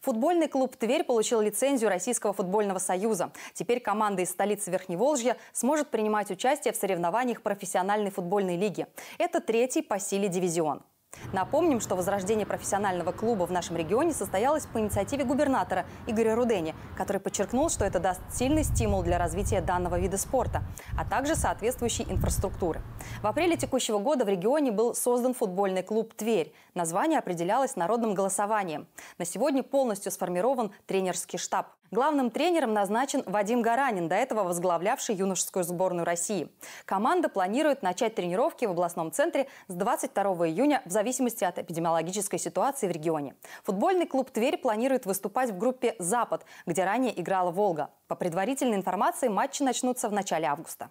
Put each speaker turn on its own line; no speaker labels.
Футбольный клуб «Тверь» получил лицензию Российского футбольного союза. Теперь команда из столицы Верхневолжья сможет принимать участие в соревнованиях профессиональной футбольной лиги. Это третий по силе дивизион. Напомним, что возрождение профессионального клуба в нашем регионе состоялось по инициативе губернатора Игоря Рудени, который подчеркнул, что это даст сильный стимул для развития данного вида спорта, а также соответствующей инфраструктуры. В апреле текущего года в регионе был создан футбольный клуб «Тверь». Название определялось народным голосованием. На сегодня полностью сформирован тренерский штаб. Главным тренером назначен Вадим Гаранин, до этого возглавлявший юношескую сборную России. Команда планирует начать тренировки в областном центре с 22 июня в зависимости от эпидемиологической ситуации в регионе. Футбольный клуб «Тверь» планирует выступать в группе «Запад», где ранее играла «Волга». По предварительной информации, матчи начнутся в начале августа.